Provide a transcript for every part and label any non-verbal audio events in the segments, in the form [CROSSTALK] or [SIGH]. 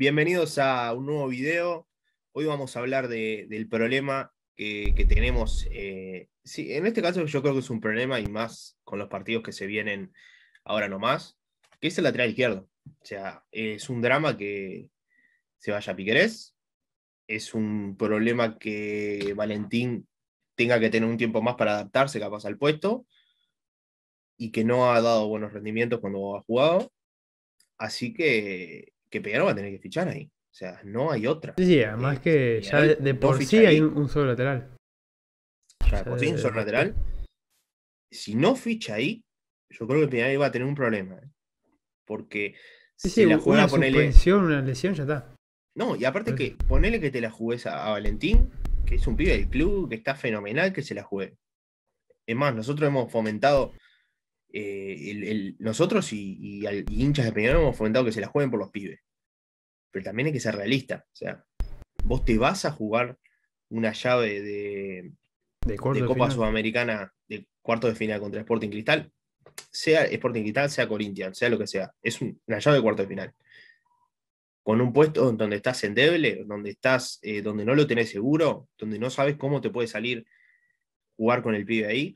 Bienvenidos a un nuevo video. Hoy vamos a hablar del problema que, tenemos. Eh, en este caso yo creo que es un problema y más con los partidos que se vienen ahora nomás, que es el lateral izquierdo. O sea, es un drama que se vaya a Piquerés. Es un problema que Valentín tenga que tener un tiempo más para adaptarse capaz al puesto y que no ha dado buenos rendimientos cuando ha jugado. Así que que Peñarol va a tener que fichar ahí. O sea, no hay otra. Sí, además eh, que ya de, por sí hay un, solo lateral. Ya de por sí hay un solo lateral. Si no ficha ahí, yo creo que Peñarol va a tener un problema. ¿eh? Porque sí, si sí, la juega, una lesión, una lesión, ya está. No, y aparte que ponele que te la jugues a, a, Valentín, que es un pibe del club, que está fenomenal, que se la juegue. Es más, nosotros hemos fomentado eh, el, nosotros y, hinchas de Peñarol hemos fomentado que se la jueguen por los pibes. Pero también hay que ser realista. O sea, vos te vas a jugar una llave de, Copa Sudamericana de cuarto de final contra Sporting Cristal, sea Sporting Cristal, sea Corinthians, sea lo que sea. Es una llave de cuarto de final. Con un puesto donde estás endeble, donde estás, eh, donde no lo tenés seguro, donde no sabes cómo te puede salir jugar con el pibe ahí,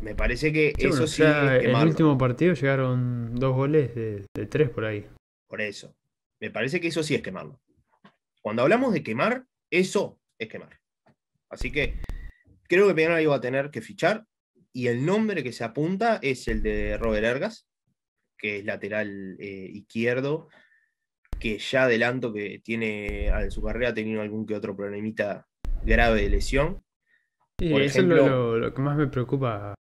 me parece que eso sí. Es En el último partido llegaron dos goles de, tres por ahí. Por eso. Me parece que eso sí es quemarlo. Cuando hablamos de quemar, eso es quemar. Así que creo que Peñarol iba a tener que fichar. Y el nombre que se apunta es el de Robert Ergas, que es lateral eh, izquierdo, que ya adelanto que tiene en su carrera ha tenido algún que otro problemita grave de lesión. eso es lo que más me preocupa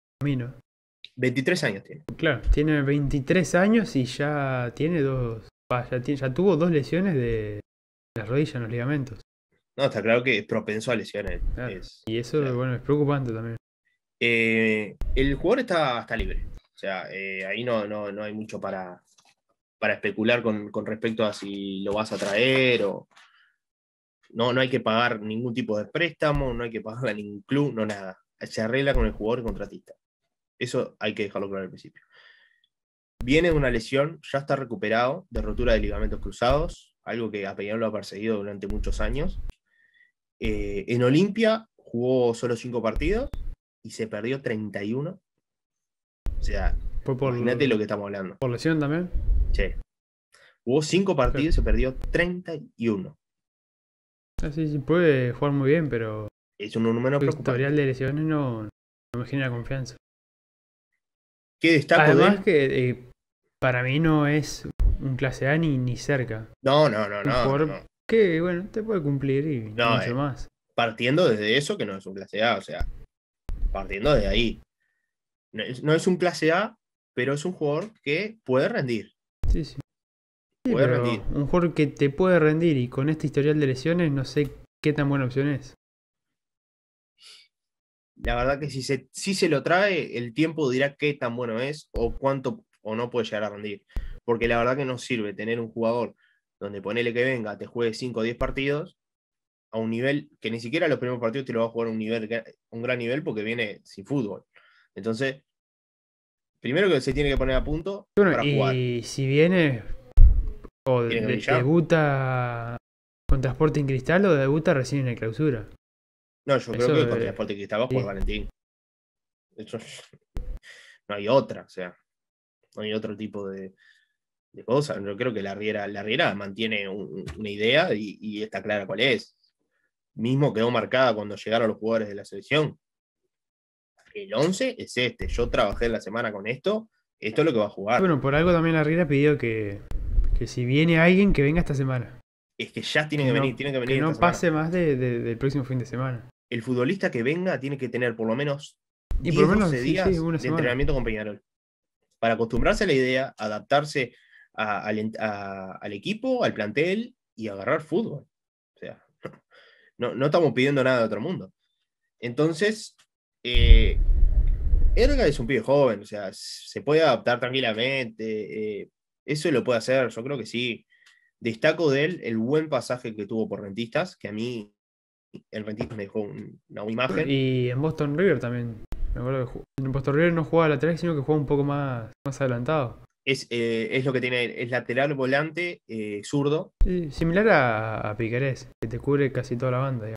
23 años tiene. Claro, tiene 23 años y ya tiene dos. Ya, ya tuvo dos lesiones de las rodillas en los ligamentos. No, está claro que es propenso a lesiones. y eso, bueno, es preocupante también. Eh, el jugador está, libre. O sea, eh, ahí no, no, hay mucho para, para especular con, respecto a si lo vas a traer o. No, no hay que pagar ningún tipo de préstamo, no hay que pagar a [LAUGHS] ningún club, no nada. Se arregla con el jugador y contratista. Eso hay que dejarlo claro al principio. Viene de una lesión, ya está recuperado de rotura de ligamentos cruzados, algo que a lo ha perseguido durante muchos años. Eh, en Olimpia jugó solo cinco partidos y se perdió 31. O sea, imagínate lo que estamos hablando. ¿Por lesión también? Sí. Jugó 5 partidos y se perdió 31. sí, sí, puede jugar muy bien, pero. Es un número preocupante. historial de lesiones no, no me genera confianza. ¿Qué Además que eh, para mí no es un clase A ni, ni cerca. No, no, no, no, Que bueno, te puede cumplir y no, mucho eh, más. Partiendo desde eso que no es un clase A, o sea, partiendo de ahí. No es, un clase A, pero es un jugador que puede rendir. sí. sí puede rendir. Un jugador que te puede rendir y con este historial de lesiones no sé qué tan buena opción es la verdad que si se, si se lo trae, el tiempo dirá qué tan bueno es o cuánto o no puede llegar a rendir. Porque la verdad que no sirve tener un jugador donde ponele que venga, te juegue 5 o 10 partidos a un nivel que ni siquiera los primeros partidos te lo va a jugar a un, nivel, un gran nivel porque viene sin fútbol. Entonces, primero que se tiene que poner a punto para y jugar. Y si viene o de, debuta con Transporte en Cristal o debuta recién en la clausura. No, yo creo que es... contra Sporting Cristal que Valentín. De [LAUGHS] no hay otra, o sea, no hay otro tipo de, cosas. Yo creo que la Riera, la Riera mantiene una idea y, está clara cuál es. Mismo quedó marcada cuando llegaron los jugadores de la selección. El 11 es este. Yo trabajé la semana con esto. Esto es lo que va a jugar. Bueno, por algo también la Riera pidió que, que si viene alguien, que venga esta semana. Es que ya tiene que, venir, tiene que venir. Que no pase más del próximo fin de semana el futbolista que venga tiene que tener por lo menos y días de entrenamiento con Peñarol. Para acostumbrarse a la idea, adaptarse al equipo, al plantel y agarrar fútbol. O sea, [LAUGHS] no, estamos pidiendo nada de otro mundo. Entonces, eh, Erga es un pibe joven, o sea, se puede adaptar tranquilamente. Eh, eso lo puede hacer, yo creo que sí. Destaco de él el buen pasaje que tuvo por Rentistas, que a mí el 22 me dejó una imagen. Y en Boston River también. en Boston River no jugaba lateral, sino que juega un poco más, adelantado. Eh, es, lo que tiene, es lateral, volante, eh, zurdo. similar a, a, que te cubre casi toda la banda.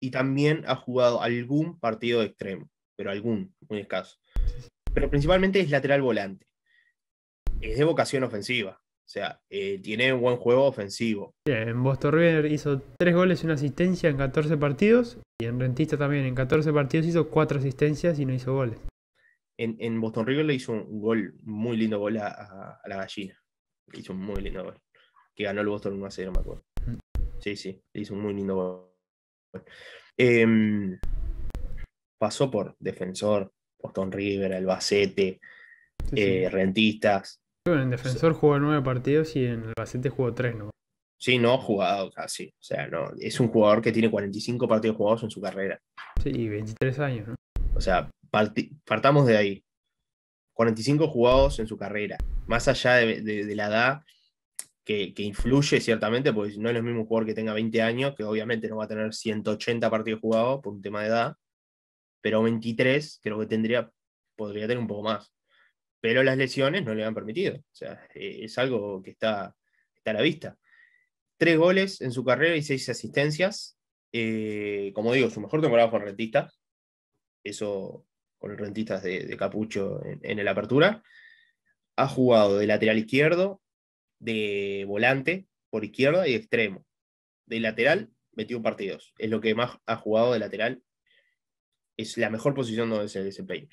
Y también ha jugado algún partido extremo, pero algún, muy escaso. Pero principalmente es lateral volante. Es de vocación ofensiva. O sea, eh, tiene un buen juego ofensivo. En Boston River hizo tres goles y una asistencia en 14 partidos. Y en Rentista también, en 14 partidos hizo cuatro asistencias y no hizo goles. En, Boston River le hizo un gol, muy lindo gol a, la gallina. hizo un muy lindo gol. Que ganó el Boston 1 0, me acuerdo. Sí, sí, le hizo un muy lindo gol. Em, pasó por Defensor, Boston River, Albacete, eh, Rentistas, bueno, en Defensor jugó nueve partidos y en el Albacete jugó tres, ¿no? Sí, no ha jugado casi. O sea, no. Es un jugador que tiene 45 partidos jugados en su carrera. Sí, 23 años, ¿no? O sea, partamos de ahí. 45 jugados en su carrera. Más allá de, la edad, que, influye ciertamente, porque no es el mismo jugador que tenga 20 años, que obviamente no va a tener 180 partidos jugados por un tema de edad, pero 23 creo que tendría, podría tener un poco más pero las lesiones no le han permitido. O sea, eh, es algo que está, está a la vista. Tres goles en su carrera y seis asistencias. Eh, como digo, su mejor temporada fue en Rentistas. Eso con el Rentistas de, Capucho en, la el Apertura. Ha jugado de lateral izquierdo, de volante por izquierda y extremo. De lateral, 21 partidos. Es lo que más ha jugado de lateral. Es la mejor posición donde se desempeña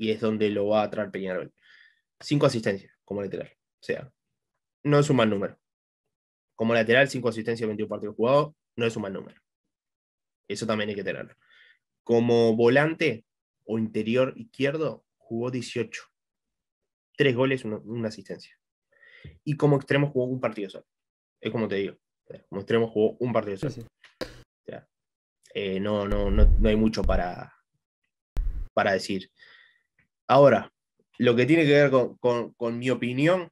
y es donde lo va a traer Peñarol. Cinco asistencias como lateral. O sea, no es un mal número. Como lateral, cinco asistencias, 21 partidos jugados, no es un mal número. Eso también hay que tenerlo. Como volante o interior izquierdo, jugó 18. Tres goles, una, asistencia. Y como extremo jugó un partido solo. Es como te digo. Como extremo jugó un partido solo. Eh, no, no, no, hay mucho para, para decir. Ahora, lo que tiene que ver con, mi opinión,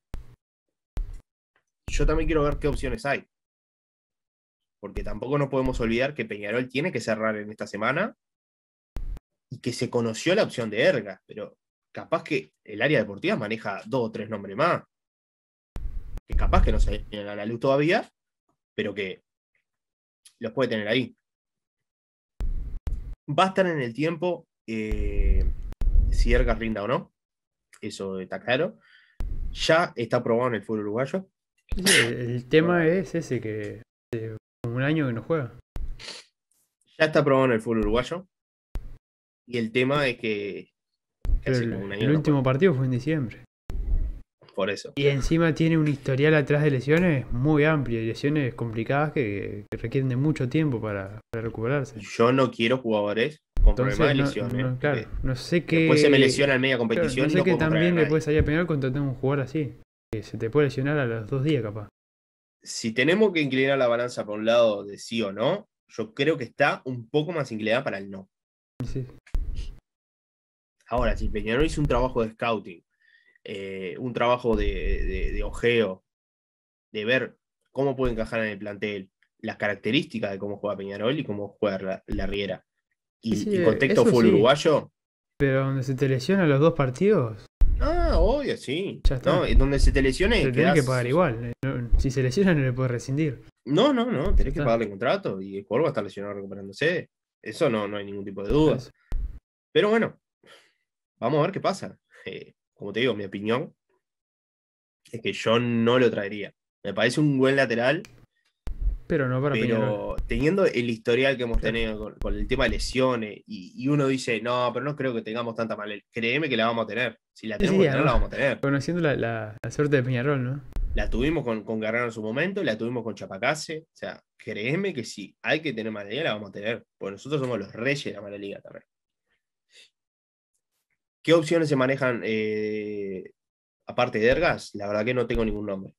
yo también quiero ver qué opciones hay. Porque tampoco nos podemos olvidar que Peñarol tiene que cerrar en esta semana y que se conoció la opción de Erga, pero capaz que el área deportiva maneja dos o tres nombres más. Que capaz que no se a la luz todavía, pero que los puede tener ahí. Bastan en el tiempo. Eh si Ergas rinda o no. Eso está claro. Ya está probado en el fútbol uruguayo. El, tema es ese que hace un año que no juega. Ya está probado en el fútbol uruguayo. Y el tema es que. el, último partido fue en diciembre. Por eso. Y encima tiene un historial atrás de lesiones muy amplio lesiones complicadas que, requieren de mucho tiempo para, recuperarse. Yo no quiero jugadores ¿eh? Eh, no, sé qué. Después se me lesiona en media competición. no sé que también le puedes salir a Peñarol tengo un jugador así. Que se te puede lesionar a los dos días, capaz. Si tenemos que inclinar la balanza por un lado de sí o no, yo creo que está un poco más inclinada para el no. Ahora, si Peñarol hizo un trabajo de scouting, eh, un trabajo de, de, ojeo, de ver cómo puede encajar en el plantel, las características de cómo juega Peñarol y cómo juega la Riera y, el contexto fue uruguayo. Pero donde se te lesiona los dos partidos. Ah, obvio, sí. Ya está. y donde se te lesione. Te tenés que pagar igual. Eh, si se lesiona, no le puedes rescindir. No, no, no. Tenés que pagarle el contrato y el jugador va a estar lesionado recuperándose. Eso no, no hay ningún tipo de dudas. Pero bueno, vamos a ver qué pasa. Eh, como te digo, mi opinión es que yo no lo traería. Me parece un buen lateral. Pero no Pero teniendo el historial que hemos tenido con, el tema de lesiones, y, uno dice, no, pero no creo que tengamos tanta mala. Créeme que la vamos a tener. Si la tenemos la vamos a tener. Conociendo la, la, suerte de Peñarol, ¿no? La tuvimos con, con Guerrero en su momento, la tuvimos con Chapacase. O sea, créeme que si hay que tener mala liga, la vamos a tener. Porque nosotros somos los reyes de la mala liga también. ¿Qué opciones se manejan eh, aparte de Ergas? La verdad que no tengo ningún nombre.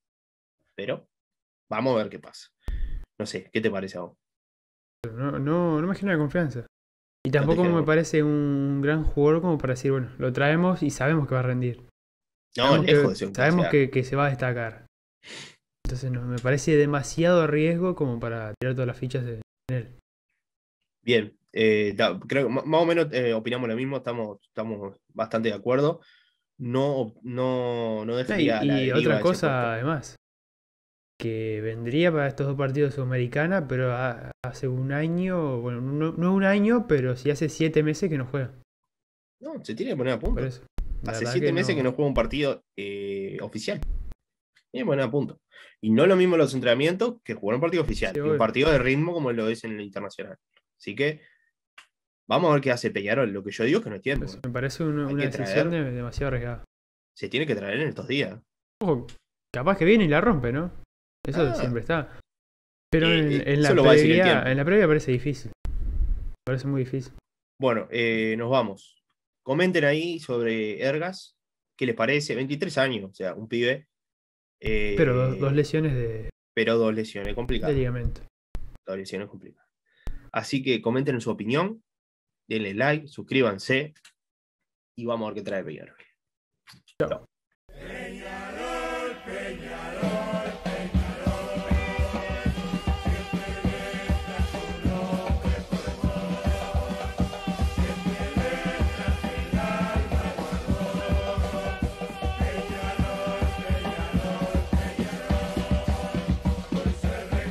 Pero vamos a ver qué pasa. No sé, ¿qué te parece a vos? No, no, no me genera confianza. Y tampoco me parece un gran jugador como para decir, bueno, lo traemos y sabemos que va a rendir. No, sabemos lejos que, Sabemos que, se va a destacar. Entonces me parece demasiado riesgo como para tirar todas las fichas en él. Bien, eh, creo que más o menos eh, opinamos lo mismo, estamos, estamos bastante de acuerdo. No, no, no dejaría. y otra cosa, además, que vendría para estos dos partidos Sudamericana, pero hace un año, bueno, no, un año, pero si hace siete meses que no juega. No, se tiene que poner a punto. hace siete meses que no juega un partido eh, oficial. Tiene que poner a punto. Y no lo mismo los entrenamientos que jugar un partido oficial, un partido de ritmo como lo es en el internacional. Así que vamos a ver qué hace Peñarol. Lo que yo digo es que no tiene. me parece una, decisión demasiado arriesgada. Se tiene que traer en estos días. capaz que viene y la rompe, ¿no? Eso ah. siempre está. Pero en, la previa, en la previa parece difícil. Parece muy difícil. Bueno, eh, nos vamos. Comenten ahí sobre Ergas. ¿Qué les parece? 23 años, o sea, un pibe. Eh, pero dos, lesiones de. Pero dos lesiones complicadas. De ligamento. Dos lesiones complicadas. Así que comenten su opinión. Denle like, suscríbanse. Y vamos a ver qué trae Peñarol. Chao.